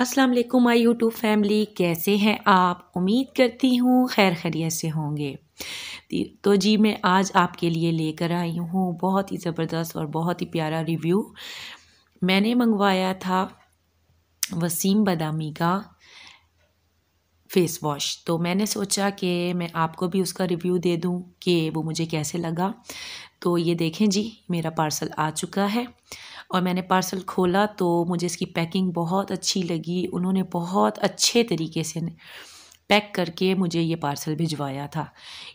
अस्सलाम वालेकुम my YouTube family कैसे हैं आप उम्मीद करती हूँ खैर खैरियत से होंगे तो जी मैं आज आपके लिए लेकर आई हूँ बहुत ही ज़बरदस्त और बहुत ही प्यारा रिव्यू मैंने मंगवाया था वसीम बदामी का फेस वॉश तो मैंने सोचा कि मैं आपको भी उसका रिव्यू दे दूँ कि वो मुझे कैसे लगा तो ये देखें जी मेरा पार्सल आ चुका है और मैंने पार्सल खोला तो मुझे इसकी पैकिंग बहुत अच्छी लगी उन्होंने बहुत अच्छे तरीके से पैक करके मुझे ये पार्सल भिजवाया था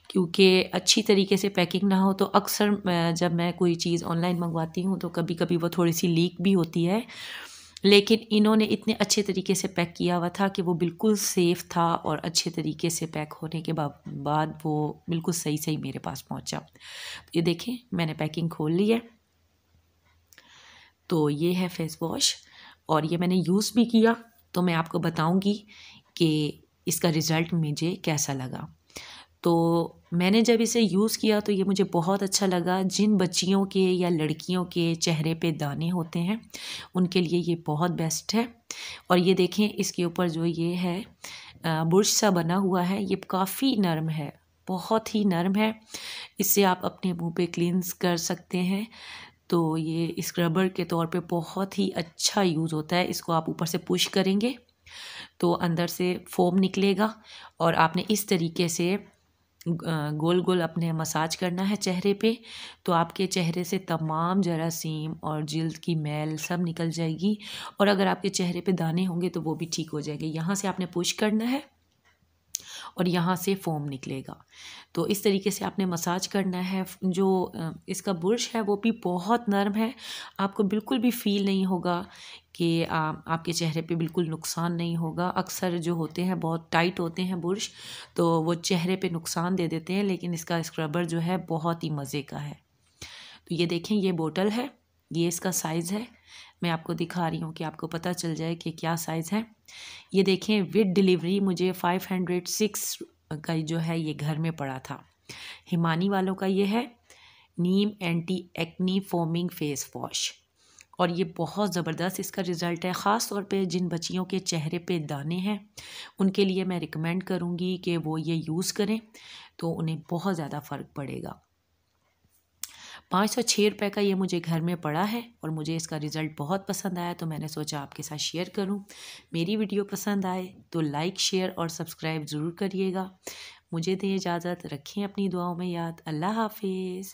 क्योंकि अच्छी तरीके से पैकिंग ना हो तो अक्सर जब मैं कोई चीज़ ऑनलाइन मंगवाती हूँ तो कभी कभी वो थोड़ी सी लीक भी होती है लेकिन इन्होंने इतने अच्छे तरीके से पैक किया हुआ था कि वो बिल्कुल सेफ़ था और अच्छे तरीके से पैक होने के बाद वो बिल्कुल सही सही मेरे पास पहुंचा ये देखें मैंने पैकिंग खोल ली है तो ये है फेस वॉश और ये मैंने यूज़ भी किया तो मैं आपको बताऊंगी कि इसका रिज़ल्ट मुझे कैसा लगा तो मैंने जब इसे यूज़ किया तो ये मुझे बहुत अच्छा लगा जिन बच्चियों के या लड़कियों के चेहरे पे दाने होते हैं उनके लिए ये बहुत बेस्ट है और ये देखें इसके ऊपर जो ये है बुरश सा बना हुआ है ये काफ़ी नरम है बहुत ही नरम है इससे आप अपने मुंह पे क्लींस कर सकते हैं तो ये स्क्रबर के तौर पे बहुत ही अच्छा यूज़ होता है इसको आप ऊपर से पुश करेंगे तो अंदर से फोम निकलेगा और आपने इस तरीके से गोल गोल अपने मसाज करना है चेहरे पे तो आपके चेहरे से तमाम जरासीम और जल्द की मैल सब निकल जाएगी और अगर आपके चेहरे पे दाने होंगे तो वो भी ठीक हो जाएंगे यहाँ से आपने पुश करना है और यहाँ से फोम निकलेगा तो इस तरीके से आपने मसाज करना है जो इसका बुरश है वो भी बहुत नरम है आपको बिल्कुल भी फील नहीं होगा कि आपके चेहरे पे बिल्कुल नुकसान नहीं होगा अक्सर जो होते हैं बहुत टाइट होते हैं बुरश तो वो चेहरे पे नुकसान दे देते हैं लेकिन इसका स्क्रबर जो है बहुत ही मज़े का है तो ये देखें ये बोटल है ये इसका साइज़ है मैं आपको दिखा रही हूँ कि आपको पता चल जाए कि क्या साइज़ है ये देखें विद डिलीवरी मुझे फाइव हंड्रेड सिक्स का जो है ये घर में पड़ा था हिमानी वालों का ये है neem anti acne foaming face wash और ये बहुत ज़बरदस्त इसका रिज़ल्ट है ख़ास तौर पे जिन बच्चियों के चेहरे पे दाने हैं उनके लिए मैं रिकमेंड करूँगी कि वो ये यूज़ करें तो उन्हें बहुत ज़्यादा फ़र्क पड़ेगा पाँच सौ छः रुपये का ये मुझे घर में पड़ा है और मुझे इसका रिज़ल्ट बहुत पसंद आया तो मैंने सोचा आपके साथ शेयर करूँ मेरी वीडियो पसंद आए तो लाइक शेयर और सब्सक्राइब ज़रूर करिएगा मुझे दें इजाज़त रखें अपनी दुआओं में याद अल्लाह हाफिज़